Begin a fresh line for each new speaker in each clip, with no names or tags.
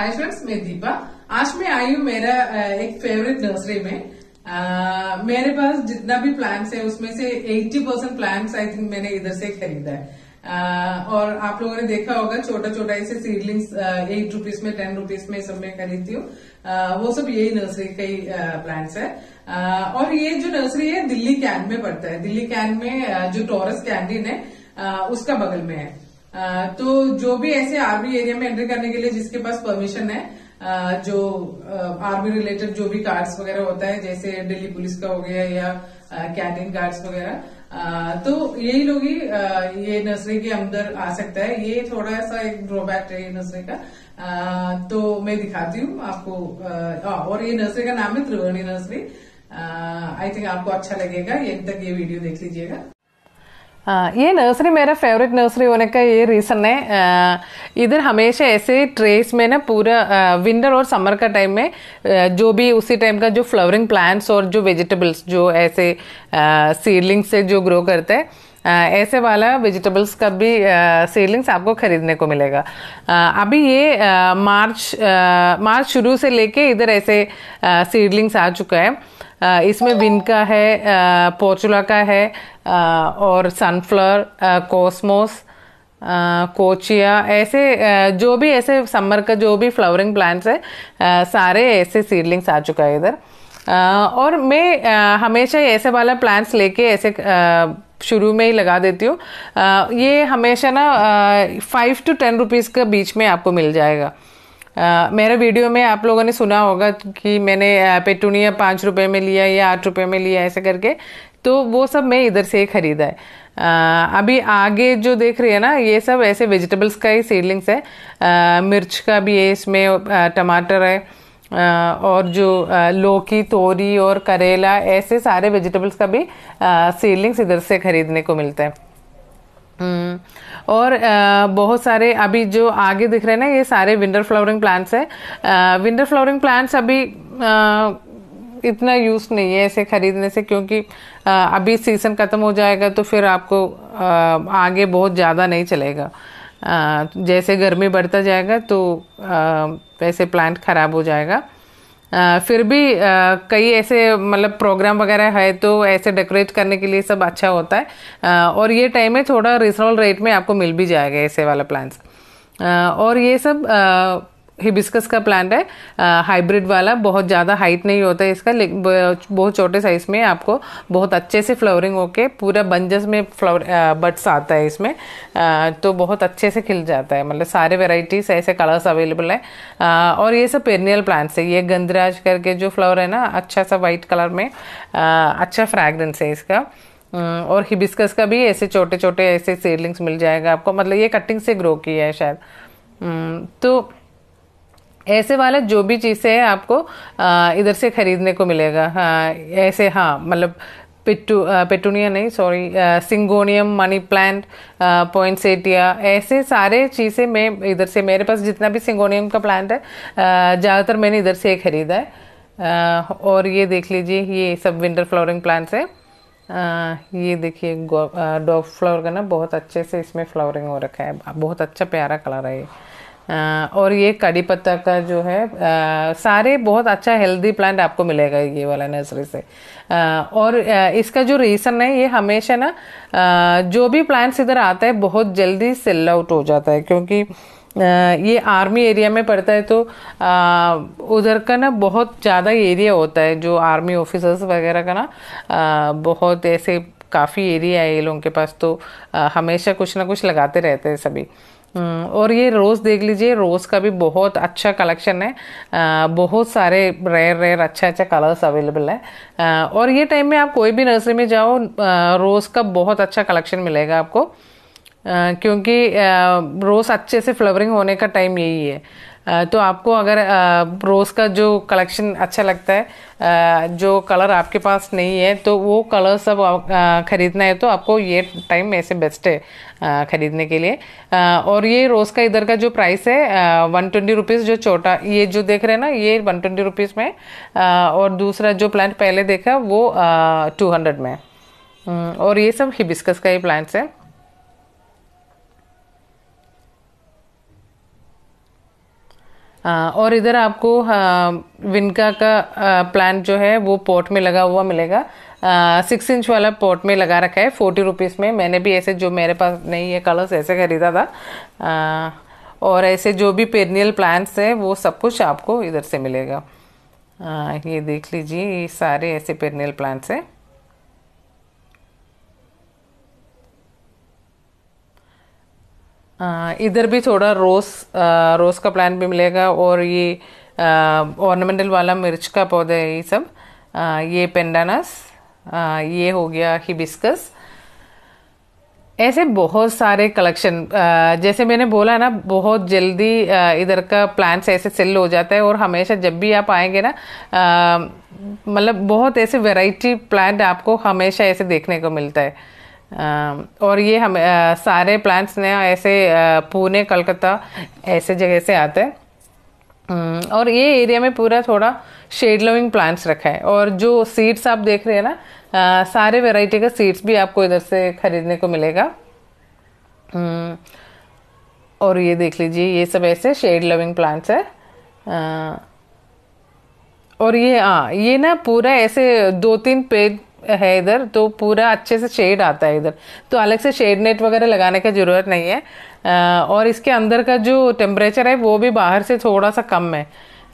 Hi friends मैं दीपा आज मैं आई हूँ मेरा एक फेवरेट नर्सरी में आ, मेरे पास जितना भी प्लांट्स है उसमें से 80 परसेंट प्लांट्स आई थिंक मैंने इधर से खरीदा है आ, और आप लोगों ने देखा होगा छोटा छोटा ऐसे सीडलिंग्स एट रुपीज में टेन रुपीज में सब मैं खरीदती हूँ वो सब यही नर्सरी का ही प्लांट्स है आ, और ये जो नर्सरी है दिल्ली कैन में पड़ता है दिल्ली कैन में जो टोरस कैंडीन है उसका बगल में है तो जो भी ऐसे आरबी एरिया में एंट्री करने के लिए जिसके पास परमिशन है जो आर्मी रिलेटेड जो भी कार्ड्स वगैरह होता है जैसे दिल्ली पुलिस का हो गया या कैंटीन कार्ड्स वगैरह तो यही लोग ही ये नर्सरी के अंदर आ सकता है ये थोड़ा सा एक ड्रॉबैक है ये नर्सरी का तो मैं दिखाती हूँ आपको और ये नर्सरी का नाम है त्रिवेणी नर्सरी आई थिंक आपको अच्छा लगेगा एक तक ये वीडियो देख लीजिएगा ये नर्सरी मेरा फेवरेट नर्सरी होने का ये रीज़न है इधर हमेशा ऐसे ट्रेस में ना पूरा विंटर और समर का टाइम में जो भी उसी टाइम का जो फ्लावरिंग प्लांट्स और जो वेजिटेबल्स जो ऐसे सीडलिंग से जो ग्रो करते हैं ऐसे वाला वेजिटेबल्स का भी सीडलिंग्स आपको ख़रीदने को मिलेगा अभी ये मार्च मार्च शुरू से लेके इधर ऐसे सीडलिंग्स आ चुका है इसमें विन का है पोचुला का है और सनफ्लावर कॉस्मोस कोचिया ऐसे जो भी ऐसे समर का जो भी फ्लावरिंग प्लांट्स है सारे ऐसे सीडलिंग्स आ चुका है इधर और मैं हमेशा ऐसे वाला प्लांट्स लेके ऐसे शुरू में ही लगा देती हूँ ये हमेशा ना फाइव टू टेन रुपीज़ के बीच में आपको मिल जाएगा आ, मेरे वीडियो में आप लोगों ने सुना होगा कि मैंने पेटूनिया पाँच रुपये में लिया या आठ रुपये में लिया ऐसे करके तो वो सब मैं इधर से ही ख़रीदा है आ, अभी आगे जो देख रही है ना ये सब ऐसे वेजिटेबल्स का ही सीडलिंग्स है आ, मिर्च का भी है इसमें टमाटर है और जो लौकी तोरी और करेला ऐसे सारे वेजिटेबल्स का भी सीलिंग्स इधर से ख़रीदने को मिलते हैं हम्म, और बहुत सारे अभी जो आगे दिख रहे हैं ना ये सारे विंटर फ्लावरिंग प्लांट्स हैं विंटर फ्लावरिंग प्लांट्स अभी इतना यूज़ नहीं है ऐसे ख़रीदने से क्योंकि अभी सीज़न ख़त्म हो जाएगा तो फिर आपको आगे बहुत ज़्यादा नहीं चलेगा जैसे गर्मी बढ़ता जाएगा तो वैसे प्लांट ख़राब हो जाएगा फिर भी कई ऐसे मतलब प्रोग्राम वगैरह है तो ऐसे डेकोरेट करने के लिए सब अच्छा होता है और ये टाइम में थोड़ा रिजनेबल रेट में आपको मिल भी जाएगा ऐसे वाला प्लांट्स और ये सब हिबिस्कस का प्लांट है हाइब्रिड वाला बहुत ज़्यादा हाइट नहीं होता है इसका बहुत छोटे साइज़ में आपको बहुत अच्छे से फ्लावरिंग होके पूरा बंजस में फ्लावर बट्स आता है इसमें आ, तो बहुत अच्छे से खिल जाता है मतलब सारे वेराइटीज़ ऐसे कलर्स अवेलेबल है आ, और ये सब पेरनियल प्लांट्स है ये गंदराज करके जो फ्लावर है ना अच्छा सा वाइट कलर में आ, अच्छा फ्रैगरेंस है इसका और हिबिस्कस का भी ऐसे छोटे छोटे ऐसे सीडलिंग्स मिल जाएगा आपको मतलब ये कटिंग से ग्रो किया है शायद तो ऐसे वाला जो भी चीज़ है आपको इधर से ख़रीदने को मिलेगा हाँ ऐसे हाँ मतलब पिट्टू पेटूनिया नहीं sorry syngonium money plant poinsettia ऐसे सारे चीज़ें मैं इधर से मेरे पास जितना भी सिंगोनियम का प्लांट है ज़्यादातर मैंने इधर से ही ख़रीदा है और ये देख लीजिए ये सब विंटर फ्लावरिंग प्लांट्स है आ, ये देखिए डॉग फ्लावर का ना बहुत अच्छे से इसमें फ्लावरिंग हो रखा है बहुत अच्छा प्यारा कलर है ये और ये कड़ी पत्ता का जो है आ, सारे बहुत अच्छा हेल्दी प्लांट आपको मिलेगा ये वाला नर्सरी से आ, और आ, इसका जो रीज़न है ये हमेशा ना जो भी प्लांट्स इधर आता है बहुत जल्दी सेल आउट हो जाता है क्योंकि ये आर्मी एरिया में पड़ता है तो उधर का ना बहुत ज़्यादा एरिया होता है जो आर्मी ऑफिसर्स वगैरह का ना बहुत ऐसे काफ़ी एरिया है ये लोगों के पास तो हमेशा कुछ ना कुछ लगाते रहते हैं सभी हम्म, और ये रोज़ देख लीजिए रोज़ का भी बहुत अच्छा कलेक्शन है बहुत सारे रेयर रेयर अच्छा अच्छा कलर्स अवेलेबल है और ये टाइम में आप कोई भी नर्सरी में जाओ रोज़ का बहुत अच्छा कलेक्शन मिलेगा आपको क्योंकि रोज़ अच्छे से फ्लावरिंग होने का टाइम यही है तो आपको अगर रोज़ का जो कलेक्शन अच्छा लगता है जो कलर आपके पास नहीं है तो वो कलर सब ख़रीदना है तो आपको ये टाइम ऐसे बेस्ट है ख़रीदने के लिए और ये रोज़ का इधर का जो प्राइस है वन ट्वेंटी रुपीज़ जो छोटा ये जो देख रहे हैं ना ये वन ट्वेंटी रुपीज़ में और दूसरा जो प्लांट पहले देखा वो टू हंड्रेड में हम्म, और ये सब हिबिस्कस का ही प्लांट्स है हाँ, और इधर आपको हाँ, विनका का प्लांट हाँ, जो है वो पॉट में लगा हुआ मिलेगा सिक्स इंच वाला पॉट में लगा रखा है फोर्टी रुपीज़ में मैंने भी ऐसे जो मेरे पास नहीं है कलर्स ऐसे खरीदा था आ, और ऐसे जो भी पेरनियल प्लांट्स हैं वो सब कुछ आपको इधर से मिलेगा आ, ये देख लीजिए ये सारे ऐसे पेरनियल प्लांट्स हैं इधर भी थोड़ा रोज़ रोज़ का प्लांट भी मिलेगा और ये ऑर्नामेंटल वाला मिर्च का पौधा है ये सब आ, ये पेंडानस ये हो गया हिबिस्कस ऐसे बहुत सारे कलेक्शन जैसे मैंने बोला ना बहुत जल्दी इधर का प्लांट्स ऐसे सेल हो जाता है और हमेशा जब भी आप आएंगे ना मतलब बहुत ऐसे वैरायटी प्लांट आपको हमेशा ऐसे देखने को मिलता है और ये हम सारे प्लांट्स ने ऐसे पुणे कलकत्ता ऐसे जगह से आते हैं और ये एरिया में पूरा थोड़ा शेड लविंग प्लांट्स रखा है और जो सीड्स आप देख रहे हैं ना सारे वैरायटी का सीड्स भी आपको इधर से ख़रीदने को मिलेगा और ये देख लीजिए ये सब ऐसे शेड लविंग प्लांट्स है और ये हाँ ये ना पूरा ऐसे दो तीन पेड़ है इधर तो पूरा अच्छे से शेड आता है इधर तो अलग से शेड नेट वगैरह लगाने की ज़रूरत नहीं है आ, और इसके अंदर का जो टेम्परेचर है वो भी बाहर से थोड़ा सा कम है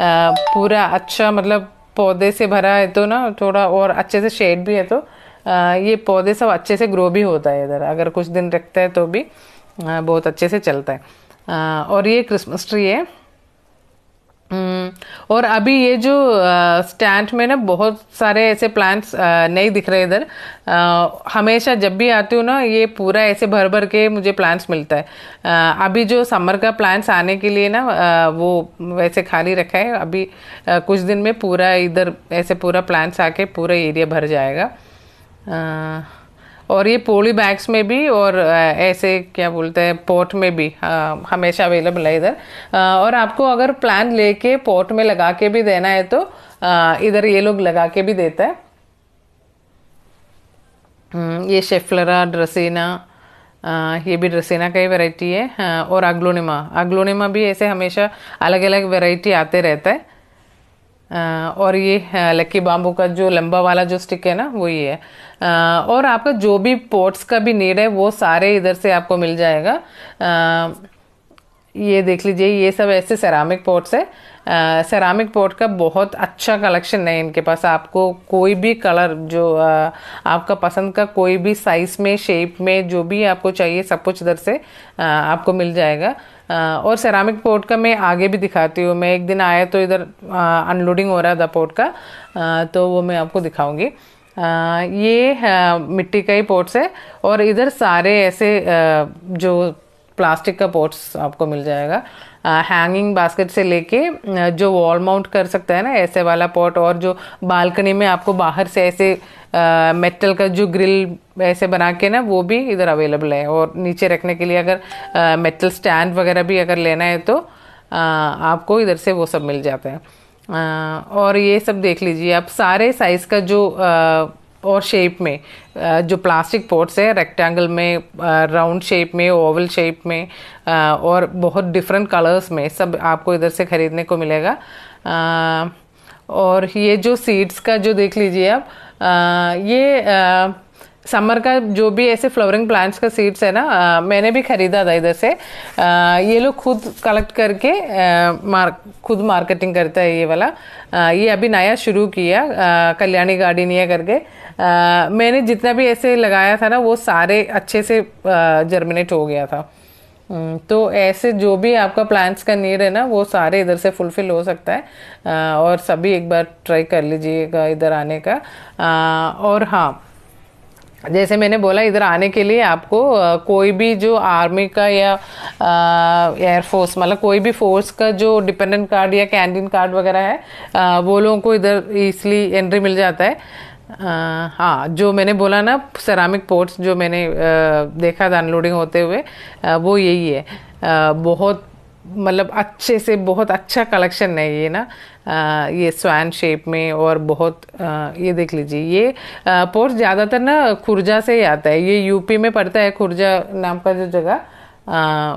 आ, पूरा अच्छा मतलब पौधे से भरा है तो ना थोड़ा और अच्छे से शेड भी है तो आ, ये पौधे सब अच्छे से ग्रो भी होता है इधर अगर कुछ दिन रखता है तो भी बहुत अच्छे से चलता है और ये क्रिसमस ट्री है हम्म। और अभी ये जो स्टैंड में ना बहुत सारे ऐसे प्लांट्स नहीं दिख रहे इधर हमेशा जब भी आती हूँ ना ये पूरा ऐसे भर भर के मुझे प्लांट्स मिलता है आ, अभी जो समर का प्लांट्स आने के लिए ना आ, वो वैसे खाली रखा है अभी आ, कुछ दिन में पूरा इधर ऐसे पूरा प्लांट्स आके पूरा एरिया भर जाएगा और ये पोली बैग्स में भी और ऐसे क्या बोलते हैं पोर्ट में भी आ, हमेशा अवेलेबल है इधर और आपको अगर प्लान लेके पोर्ट में लगा के भी देना है तो इधर ये लोग लगा के भी देता है हम्म, ये शेफलरा ड्रसेना आ, ये भी ड्रसेना का ही वेराइटी है और अग्लोनिमा अग्लोनिमा भी ऐसे हमेशा अलग अलग वेराइटी आते रहता है और ये लक्की बाम्बू का जो लंबा वाला जो स्टिक है ना वो ये है और आपका जो भी पोर्ट्स का भी नीड है वो सारे इधर से आपको मिल जाएगा ये देख लीजिए ये सब ऐसे सेरामिक पोर्ट्स है सेरामिक पॉट का बहुत अच्छा कलेक्शन है इनके पास आपको कोई भी कलर जो uh, आपका पसंद का कोई भी साइज़ में शेप में जो भी आपको चाहिए सब कुछ इधर से uh, आपको मिल जाएगा और सेरामिक पोर्ट का मैं आगे भी दिखाती हूँ मैं एक दिन आया तो इधर अनलोडिंग हो रहा था पोर्ट का तो वो मैं आपको दिखाऊंगी uh, ये uh, मिट्टी का ही पोर्ट्स है और इधर सारे ऐसे uh, जो प्लास्टिक का पोर्ट्स आपको मिल जाएगा हैंगिंग बास्केट से लेके जो वॉल माउंट कर सकता है ना ऐसे वाला पॉट और जो बालकनी में आपको बाहर से ऐसे मेटल का जो ग्रिल ऐसे बना के ना वो भी इधर अवेलेबल है और नीचे रखने के लिए अगर मेटल स्टैंड वगैरह भी अगर लेना है तो आ, आपको इधर से वो सब मिल जाता है आ, और ये सब देख लीजिए आप सारे साइज़ का जो और शेप में जो प्लास्टिक पोर्ट्स है रेक्टेंगल में राउंड शेप में ओवल शेप में और बहुत डिफरेंट कलर्स में सब आपको इधर से ख़रीदने को मिलेगा और ये जो सीड्स का जो देख लीजिए आप ये समर का जो भी ऐसे फ्लावरिंग प्लांट्स का सीड्स है ना आ, मैंने भी खरीदा था इधर से आ, ये लोग खुद कलेक्ट करके आ, मार खुद मार्केटिंग करता है ये वाला आ, ये अभी नया शुरू किया कल्याणी गार्डिनिया करके आ, मैंने जितना भी ऐसे लगाया था ना वो सारे अच्छे से जर्मिनेट हो गया था तो ऐसे जो भी आपका प्लांट्स का नीड है ना वो सारे इधर से फुलफिल हो सकता है और सभी एक बार ट्राई कर लीजिएगा इधर आने का और हाँ जैसे मैंने बोला इधर आने के लिए आपको कोई भी जो आर्मी का या एयरफोर्स मतलब कोई भी फोर्स का जो डिपेंडेंट कार्ड या कैंटीन कार्ड वगैरह है आ, वो लोगों को इधर इसलिए एंट्री मिल जाता है हाँ जो मैंने बोला ना सेरामिक पोर्ट्स जो मैंने आ, देखा था अनलोडिंग होते हुए आ, वो यही है आ, बहुत मतलब अच्छे से बहुत अच्छा कलेक्शन है ये ना आ, ये स्वैन शेप में और बहुत आ, ये देख लीजिए ये पोर्स ज़्यादातर ना खुर्जा से ही आता है ये यूपी में पड़ता है खुर्जा नाम का जो जगह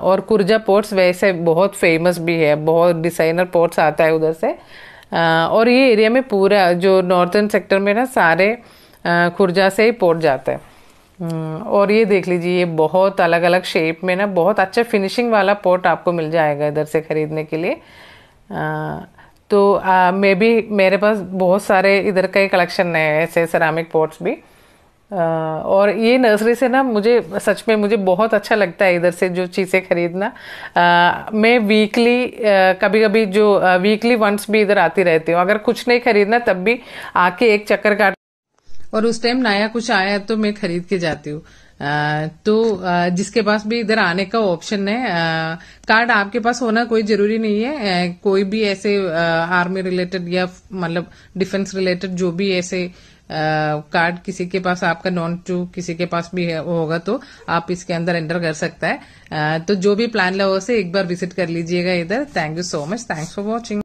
और खुरजा पोर्ट्स वैसे बहुत फेमस भी है बहुत डिज़ाइनर पोर्ट्स आता है उधर से आ, और ये एरिया में पूरा जो नॉर्थन सेक्टर में ना सारे खुर्जा से ही पोर्ट जाता है हम्म, और ये देख लीजिए ये बहुत अलग अलग शेप में ना बहुत अच्छा फिनिशिंग वाला पॉट आपको मिल जाएगा इधर से ख़रीदने के लिए आ, तो मे भी मेरे पास बहुत सारे इधर का ही कलेक्शन है ऐसे सरामिक पॉट्स भी आ, और ये नर्सरी से ना मुझे सच में मुझे बहुत अच्छा लगता है इधर से जो चीज़ें ख़रीदना मैं वीकली कभी कभी जो वीकली वंस भी इधर आती रहती हूँ अगर कुछ नहीं ख़रीदना तब भी आके एक चक्कर काट और उस टाइम नया कुछ आया तो मैं खरीद के जाती हूँ तो जिसके पास भी इधर आने का ऑप्शन है कार्ड आपके पास होना कोई जरूरी नहीं है कोई भी ऐसे आर्मी रिलेटेड या मतलब डिफेंस रिलेटेड जो भी ऐसे कार्ड uh, किसी के पास आपका नॉन टू किसी के पास भी होगा तो आप इसके अंदर एंटर कर सकता है uh, तो जो भी प्लान लगा उसे एक बार विजिट कर लीजिएगा इधर thank you so much thanks for watching